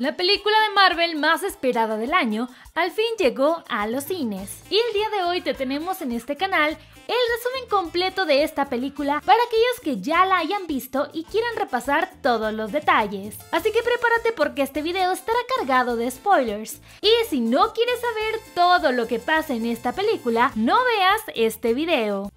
La película de Marvel más esperada del año al fin llegó a los cines. Y el día de hoy te tenemos en este canal el resumen completo de esta película para aquellos que ya la hayan visto y quieran repasar todos los detalles. Así que prepárate porque este video estará cargado de spoilers. Y si no quieres saber todo lo que pasa en esta película, no veas este video.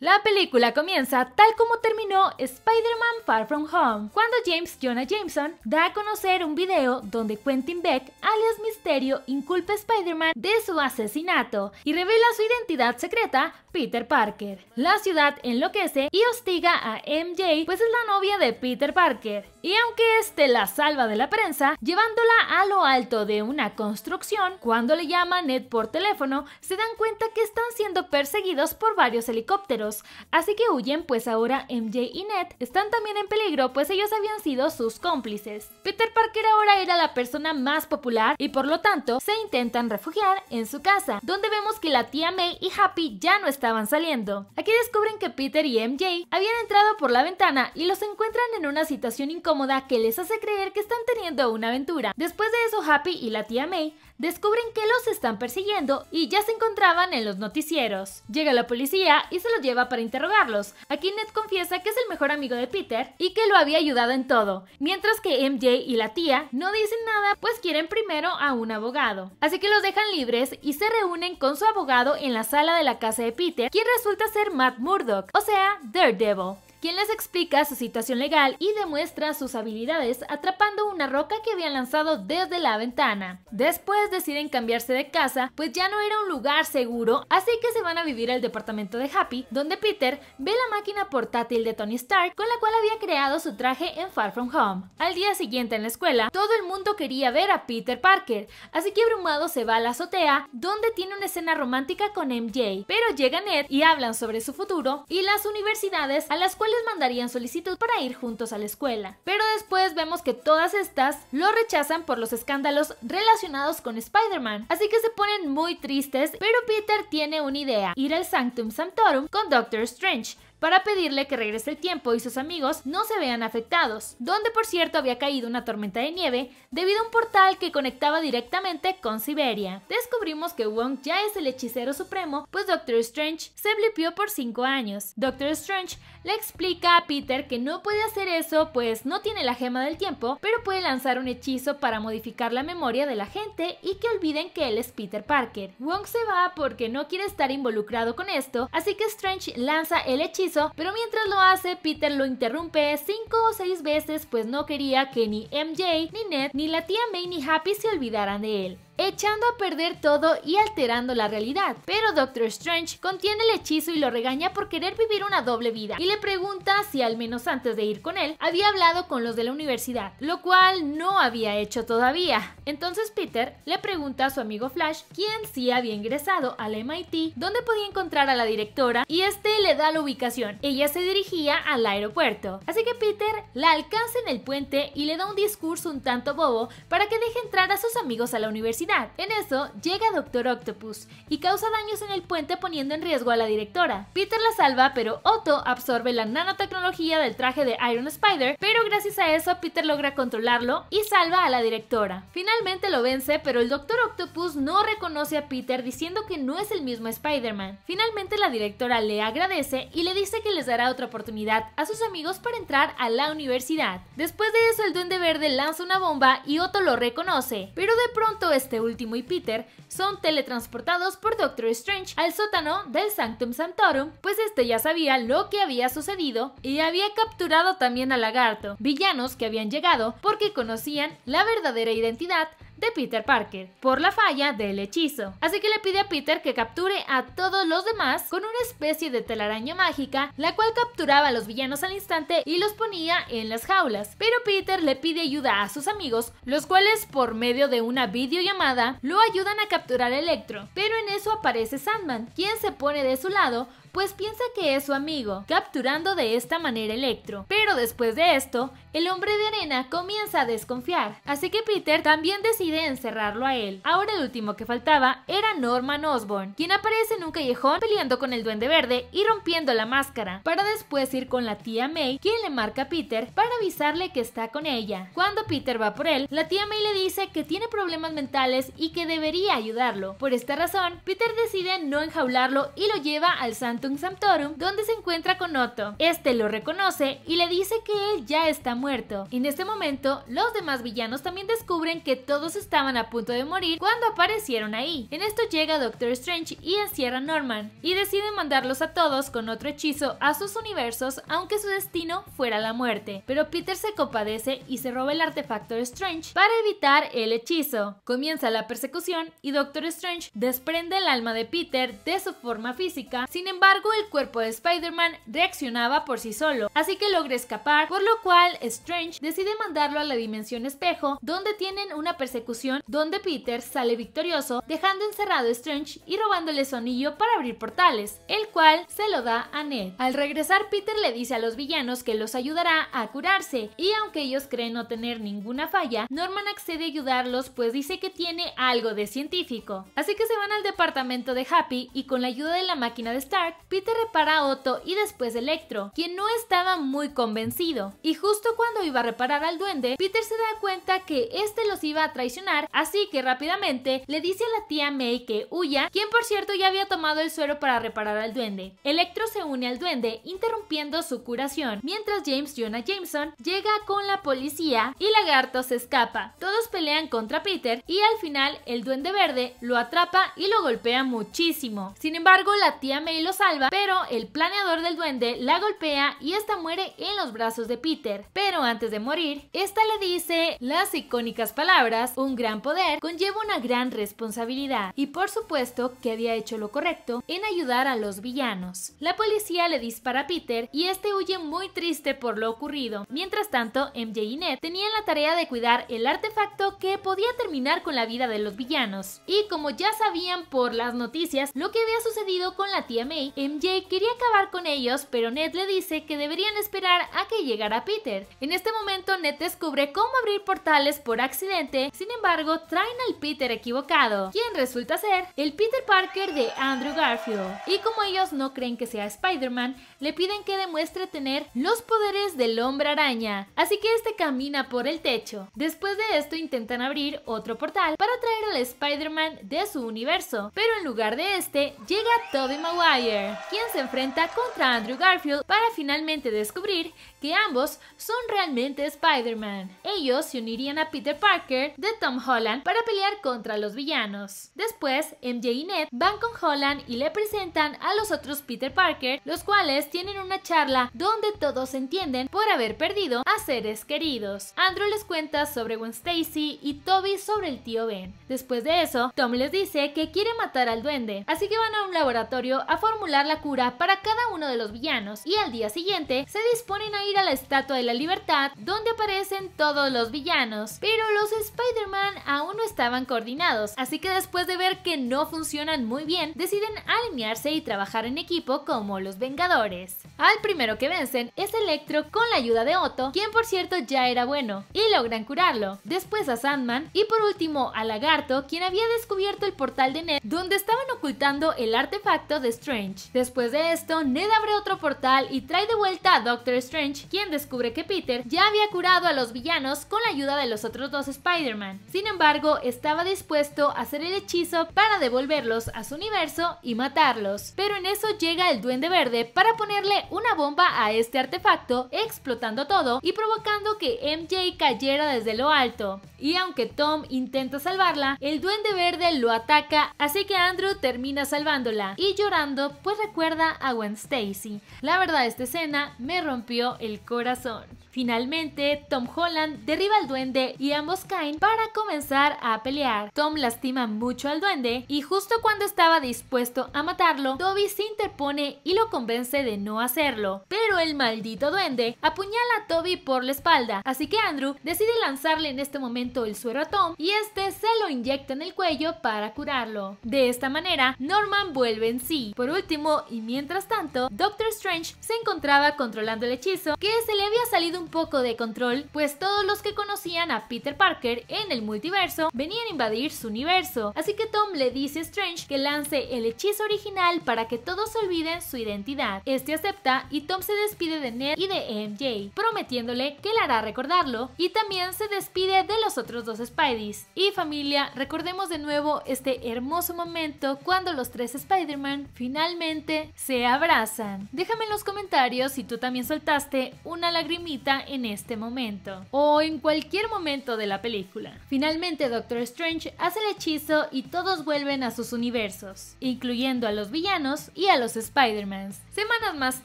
La película comienza tal como terminó Spider-Man Far From Home, cuando James Jonah Jameson da a conocer un video donde Quentin Beck, alias Misterio, inculpa a Spider-Man de su asesinato y revela su identidad secreta, Peter Parker. La ciudad enloquece y hostiga a MJ, pues es la novia de Peter Parker. Y aunque este la salva de la prensa, llevándola a lo alto de una construcción, cuando le llama Ned por teléfono, se dan cuenta que están siendo perseguidos por varios helicópteros, así que huyen pues ahora MJ y Ned están también en peligro pues ellos habían sido sus cómplices. Peter Parker ahora era la persona más popular y por lo tanto se intentan refugiar en su casa, donde vemos que la tía May y Happy ya no estaban saliendo. Aquí descubren que Peter y MJ habían entrado por la ventana y los encuentran en una situación incómoda que les hace creer que están teniendo una aventura. Después de eso, Happy y la tía May descubren que los están persiguiendo y ya se encontraban en los noticieros. Llega la policía y se los lleva para interrogarlos. Aquí Ned confiesa que es el mejor amigo de Peter y que lo había ayudado en todo, mientras que MJ y la tía no dicen nada pues quieren primero a un abogado. Así que los dejan libres y se reúnen con su abogado en la sala de la casa de Peter, quien resulta ser Matt Murdock, o sea, Daredevil quien les explica su situación legal y demuestra sus habilidades atrapando una roca que habían lanzado desde la ventana. Después deciden cambiarse de casa, pues ya no era un lugar seguro, así que se van a vivir al departamento de Happy, donde Peter ve la máquina portátil de Tony Stark con la cual había creado su traje en Far From Home. Al día siguiente en la escuela, todo el mundo quería ver a Peter Parker, así que abrumado se va a la azotea, donde tiene una escena romántica con MJ, pero llegan Ned y hablan sobre su futuro y las universidades a las cuales les mandarían solicitud para ir juntos a la escuela. Pero después vemos que todas estas lo rechazan por los escándalos relacionados con Spider-Man, así que se ponen muy tristes, pero Peter tiene una idea, ir al Sanctum Sanctorum con Doctor Strange, para pedirle que regrese el tiempo y sus amigos no se vean afectados, donde por cierto había caído una tormenta de nieve debido a un portal que conectaba directamente con Siberia. Descubrimos que Wong ya es el hechicero supremo, pues Doctor Strange se blipió por 5 años. Doctor Strange le explica a Peter que no puede hacer eso pues no tiene la gema del tiempo, pero puede lanzar un hechizo para modificar la memoria de la gente y que olviden que él es Peter Parker. Wong se va porque no quiere estar involucrado con esto, así que Strange lanza el hechizo, pero mientras lo hace Peter lo interrumpe 5 o 6 veces pues no quería que ni MJ, ni Ned, ni la tía May ni Happy se olvidaran de él echando a perder todo y alterando la realidad. Pero Doctor Strange contiene el hechizo y lo regaña por querer vivir una doble vida y le pregunta si al menos antes de ir con él había hablado con los de la universidad, lo cual no había hecho todavía. Entonces Peter le pregunta a su amigo Flash quién sí había ingresado al MIT, dónde podía encontrar a la directora y este le da la ubicación. Ella se dirigía al aeropuerto, así que Peter la alcanza en el puente y le da un discurso un tanto bobo para que deje entrar a sus amigos a la universidad en eso, llega Doctor Octopus y causa daños en el puente poniendo en riesgo a la directora. Peter la salva, pero Otto absorbe la nanotecnología del traje de Iron Spider, pero gracias a eso Peter logra controlarlo y salva a la directora. Finalmente lo vence, pero el Doctor Octopus no reconoce a Peter diciendo que no es el mismo Spider-Man. Finalmente la directora le agradece y le dice que les dará otra oportunidad a sus amigos para entrar a la universidad. Después de eso el duende verde lanza una bomba y Otto lo reconoce, pero de pronto este último y Peter son teletransportados por Doctor Strange al sótano del Sanctum Santorum, pues este ya sabía lo que había sucedido y había capturado también a Lagarto, villanos que habían llegado porque conocían la verdadera identidad de Peter Parker por la falla del hechizo. Así que le pide a Peter que capture a todos los demás con una especie de telaraña mágica, la cual capturaba a los villanos al instante y los ponía en las jaulas. Pero Peter le pide ayuda a sus amigos, los cuales por medio de una videollamada lo ayudan a capturar a Electro. Pero en eso aparece Sandman, quien se pone de su lado pues piensa que es su amigo, capturando de esta manera Electro. Pero después de esto, el hombre de arena comienza a desconfiar, así que Peter también decide encerrarlo a él. Ahora el último que faltaba era Norman Osborn, quien aparece en un callejón peleando con el duende verde y rompiendo la máscara, para después ir con la tía May, quien le marca a Peter para avisarle que está con ella. Cuando Peter va por él, la tía May le dice que tiene problemas mentales y que debería ayudarlo. Por esta razón, Peter decide no enjaularlo y lo lleva al santo Sanctorum, donde se encuentra con Otto. Este lo reconoce y le dice que él ya está muerto. En este momento, los demás villanos también descubren que todos estaban a punto de morir cuando aparecieron ahí. En esto llega Doctor Strange y encierra a Norman, y decide mandarlos a todos con otro hechizo a sus universos, aunque su destino fuera la muerte. Pero Peter se compadece y se roba el artefacto de Strange para evitar el hechizo. Comienza la persecución y Doctor Strange desprende el alma de Peter de su forma física, sin embargo, el cuerpo de Spider-Man reaccionaba por sí solo, así que logra escapar, por lo cual Strange decide mandarlo a la dimensión espejo, donde tienen una persecución donde Peter sale victorioso, dejando encerrado a Strange y robándole su anillo para abrir portales, el cual se lo da a Ned. Al regresar, Peter le dice a los villanos que los ayudará a curarse, y aunque ellos creen no tener ninguna falla, Norman accede a ayudarlos pues dice que tiene algo de científico. Así que se van al departamento de Happy y con la ayuda de la máquina de Stark Peter repara a Otto y después Electro, quien no estaba muy convencido. Y justo cuando iba a reparar al duende, Peter se da cuenta que este los iba a traicionar, así que rápidamente le dice a la tía May que huya, quien por cierto ya había tomado el suero para reparar al duende. Electro se une al duende, interrumpiendo su curación, mientras James Jonah Jameson llega con la policía y Lagarto se escapa. Todos pelean contra Peter y al final el duende verde lo atrapa y lo golpea muchísimo. Sin embargo, la tía May lo sabe pero el planeador del duende la golpea y esta muere en los brazos de Peter. Pero antes de morir, esta le dice las icónicas palabras, un gran poder conlleva una gran responsabilidad y por supuesto que había hecho lo correcto en ayudar a los villanos. La policía le dispara a Peter y este huye muy triste por lo ocurrido. Mientras tanto, MJ y Ned tenían la tarea de cuidar el artefacto que podía terminar con la vida de los villanos. Y como ya sabían por las noticias lo que había sucedido con la tía May, MJ quería acabar con ellos, pero Ned le dice que deberían esperar a que llegara Peter. En este momento Ned descubre cómo abrir portales por accidente, sin embargo traen al Peter equivocado, quien resulta ser el Peter Parker de Andrew Garfield. Y como ellos no creen que sea Spider-Man, le piden que demuestre tener los poderes del hombre araña, así que este camina por el techo. Después de esto intentan abrir otro portal para traer al Spider-Man de su universo, pero en lugar de este llega Tobey Maguire quien se enfrenta contra Andrew Garfield para finalmente descubrir que ambos son realmente Spider-Man. Ellos se unirían a Peter Parker de Tom Holland para pelear contra los villanos. Después, MJ y Ned van con Holland y le presentan a los otros Peter Parker, los cuales tienen una charla donde todos entienden por haber perdido a seres queridos. Andrew les cuenta sobre Gwen Stacy y Toby sobre el tío Ben. Después de eso, Tom les dice que quiere matar al duende, así que van a un laboratorio a formular la cura para cada uno de los villanos y al día siguiente se disponen a ir a la Estatua de la Libertad donde aparecen todos los villanos, pero los Spider-Man aún no estaban coordinados, así que después de ver que no funcionan muy bien, deciden alinearse y trabajar en equipo como los Vengadores. Al primero que vencen es Electro con la ayuda de Otto, quien por cierto ya era bueno, y logran curarlo, después a Sandman y por último a Lagarto, quien había descubierto el portal de Ned donde estaban ocultando el artefacto de Strange. Después de esto, Ned abre otro portal y trae de vuelta a Doctor Strange, quien descubre que Peter ya había curado a los villanos con la ayuda de los otros dos Spider-Man. Sin embargo, estaba dispuesto a hacer el hechizo para devolverlos a su universo y matarlos. Pero en eso llega el Duende Verde para ponerle una bomba a este artefacto, explotando todo y provocando que MJ cayera desde lo alto. Y aunque Tom intenta salvarla, el Duende Verde lo ataca, así que Andrew termina salvándola y llorando, pues recuerda a Gwen Stacy. La verdad, esta escena me rompió el corazón. Finalmente, Tom Holland derriba al duende y ambos caen para comenzar a pelear. Tom lastima mucho al duende y justo cuando estaba dispuesto a matarlo, Toby se interpone y lo convence de no hacerlo. Pero el maldito duende apuñala a Toby por la espalda, así que Andrew decide lanzarle en este momento el suero a Tom y este se lo inyecta en el cuello para curarlo. De esta manera, Norman vuelve en sí. Por último, y mientras tanto, Doctor Strange se encontraba controlando el hechizo que se le había salido un poco de control, pues todos los que conocían a Peter Parker en el multiverso venían a invadir su universo. Así que Tom le dice a Strange que lance el hechizo original para que todos olviden su identidad. Este acepta y Tom se despide de Ned y de MJ, prometiéndole que le hará recordarlo y también se despide de los otros dos Spideys. Y familia, recordemos de nuevo este hermoso momento cuando los tres Spider-Man finalmente se abrazan. Déjame en los comentarios si tú también soltaste una lagrimita en este momento o en cualquier momento de la película. Finalmente Doctor Strange hace el hechizo y todos vuelven a sus universos, incluyendo a los villanos y a los Spider-Mans. Semanas más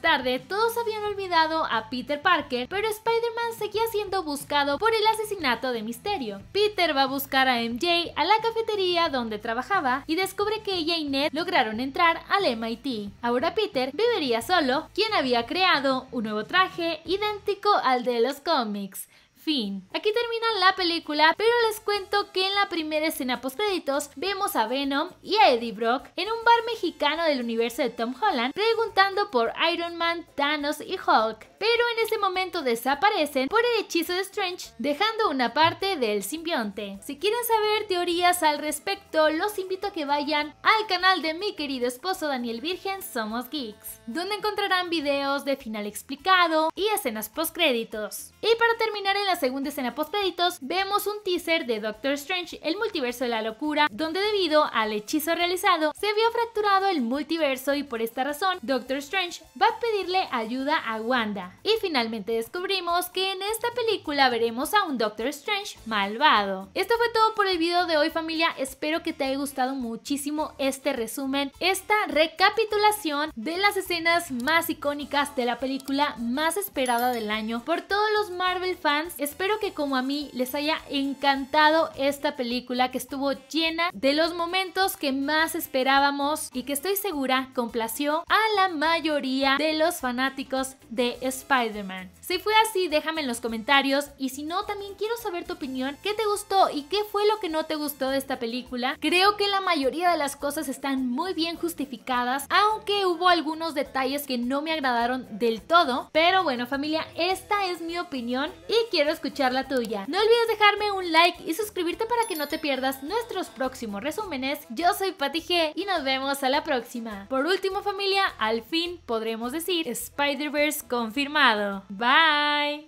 tarde, todos habían olvidado a Peter Parker, pero Spider-Man seguía siendo buscado por el asesinato de Misterio. Peter va a buscar a MJ a la cafetería donde trabajaba y descubre que ella y Ned lograron entrar al MIT. Ahora Peter viviría solo, quien había creado un nuevo traje idéntico al de los cómics fin. Aquí termina la película, pero les cuento que en la primera escena post créditos vemos a Venom y a Eddie Brock en un bar mexicano del universo de Tom Holland preguntando por Iron Man, Thanos y Hulk pero en ese momento desaparecen por el hechizo de Strange, dejando una parte del simbionte. Si quieren saber teorías al respecto, los invito a que vayan al canal de mi querido esposo Daniel Virgen Somos Geeks, donde encontrarán videos de final explicado y escenas post postcréditos. Y para terminar en la segunda escena post postcréditos, vemos un teaser de Doctor Strange, el multiverso de la locura, donde debido al hechizo realizado, se vio fracturado el multiverso y por esta razón, Doctor Strange va a pedirle ayuda a Wanda, y finalmente descubrimos que en esta película veremos a un Doctor Strange malvado. Esto fue todo por el video de hoy familia, espero que te haya gustado muchísimo este resumen, esta recapitulación de las escenas más icónicas de la película más esperada del año por todos los Marvel fans. Espero que como a mí les haya encantado esta película que estuvo llena de los momentos que más esperábamos y que estoy segura complació a la mayoría de los fanáticos de Spider Spider-Man Si fue así, déjame en los comentarios y si no, también quiero saber tu opinión, qué te gustó y qué fue lo que no te gustó de esta película. Creo que la mayoría de las cosas están muy bien justificadas, aunque hubo algunos detalles que no me agradaron del todo, pero bueno familia, esta es mi opinión y quiero escuchar la tuya. No olvides dejarme un like y suscribirte para que no te pierdas nuestros próximos resúmenes. Yo soy Pati G y nos vemos a la próxima. Por último familia, al fin podremos decir Spider-Verse confirmado. Bye. Bye!